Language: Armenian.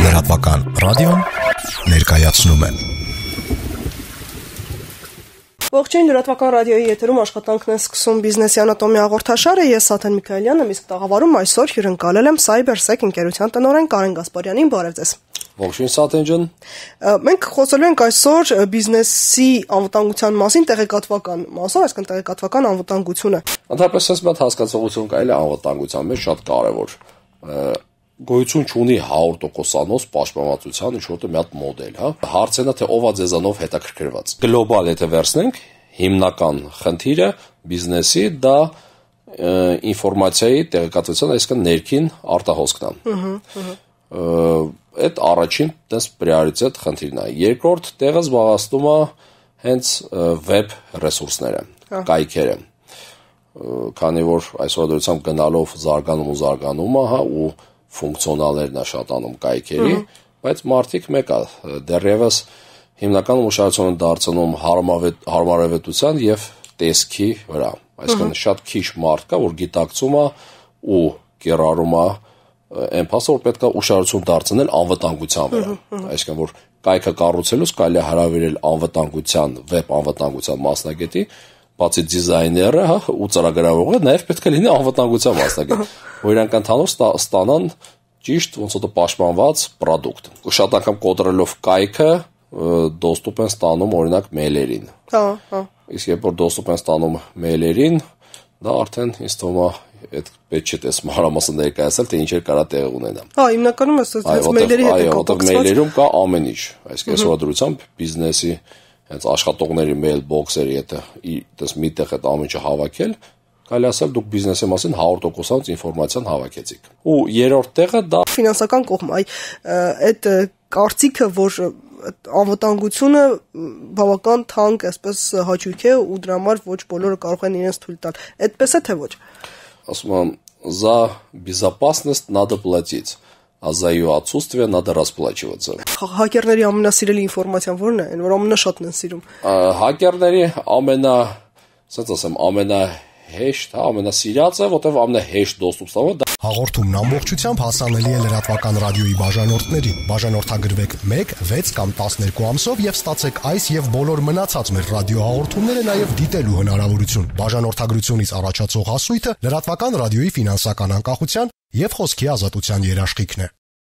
Լրատվական ռադիոն ներկայացնում են։ Ողջույն լրատվական ռադիոյի եթերում աշխատանքն է սկսում բիզնեսի անատոմի հաղորդաշարը։ Ես Սաթեն Միքայելյանն եմ, իսկ տաղավարում այսօր հյուրընկալել եմ CyberSec ընկերության տնօրեն Կարեն Գասպարյանին, բարև ձեզ։ Ողջույն Սաթեն ջան։ Մենք խոսելու ենք այսօր բիզնեսի անվտանգության մասին, տեղեկատվական մասով, այսինքն տեղեկատվական անվտանգությունը։ Ընդհանրապես ես մտ հասկացողություն կայել անվտանգության մեջ շատ կարևոր գոյություն չունի 100%-անոց պաշտպանվածության ինչ որտեղ մի հատ մոդել, հա։ Հարցն է թե ով է ձեզանով հետաքրքրված։ Գլոբալ եթե վերցնենք, հիմնական խնդիրը բիզնեսի դա ինֆորմացիայի տեղեկատվության, այսինքն ներքին արտահոսքն է։ Ահա։ Այդ առաջին դες պրիորիտետ խնդիրն է։ Երկրորդ տեղը զբաղացնում է հենց վեբ ռեսուրսները, կայքերը քանի որ այսօր դրությամբ գնալով զարգանում ու զարգանում է, հա, ու ֆունկցիոնալերն է շատ անում կայքերի, բայց մարդիկ մեկ է դեռևս հիմնական ուշադրությունը դարձնում հարմարավետ հարմարավետության եւ տեսքի վրա։ Այսինքն շատ քիչ մարդ կա, որ գիտակցում է ու կերառում է այն փաստը, որ պետք է ուշադրություն դարձնել անվտանգության վրա։ Այսինքն որ կայքը կառուցելուց կարելի է հրավիրել անվտանգության, վեբ անվտանգության մասնագետի, բացի դիզայները, հա, ու ծրագրավորողը նաև պետք է լինի անվտանգության մասնակից, որ իրանք ընդհանուր ստանան ճիշտ ոնց որ պաշտպանված product։ Շատ անգամ կոտրելով կայքը դոստուպ են ստանում օրինակ մեյլերին։ Հա, հա։ Իսկ երբ որ դոստուպ են ստանում մեյլերին, դա արդեն ինձ թվում է այդ պետք չէ տես մարամասը ներկայացնել, թե ինչեր կարա տեղ ունենա։ Հա, հիմնականում ասած մեյլերի հետ է կապված։ Այո, մեյլերում կա ամեն ինչ, այսինքն այսօրադրությամբ բիզնեսի հենց աշխատողների mailbox-երը, եթե դες միտեղ այդ ամիջը հավաքել, կարելի ասել դուք բիզնեսի մասին 100%-ից ինֆորմացիան հավաքեցիք։ Ու երրորդ տեղը դա ֆինանսական կողմն, այ այդ կարծիքը, որ անվտանգությունը բավական թանկ, այսպես հաճույք է ու դրա համար ոչ բոլորը կարող են իրենց թույլ տալ։ Այդպես է թե ոչ։ Ասում եմ, за безопасность надо платить а за ее отсутствие надо расплачиваться։ Հակերների ամենասիրելի ինֆորմացիան ո՞րն է, այն որ ամենաշատն են սիրում։ Հակերների ամենա, ասած ասեմ, ամենա հեշտ, հա, ամենասիրածը, որտեվ ամենահեշտ դոստուպսավը դա Հաղորդումն ամբողջությամբ հասանելի է լրատվական ռադիոյի բաժանորդներին։ Բաժանորդագրվեք 1, 6 կամ 12 ամսով եւ ստացեք այս եւ բոլոր մնացած մեր ռադիոհաղորդումները նաեւ դիտելու հնարավորություն։ Բաժանորդագրությունից առաջացող հասույթը լրատվական ռադիոյի ֆինանսական անկախության եւ խոսքի ազատության երաշխիքն է։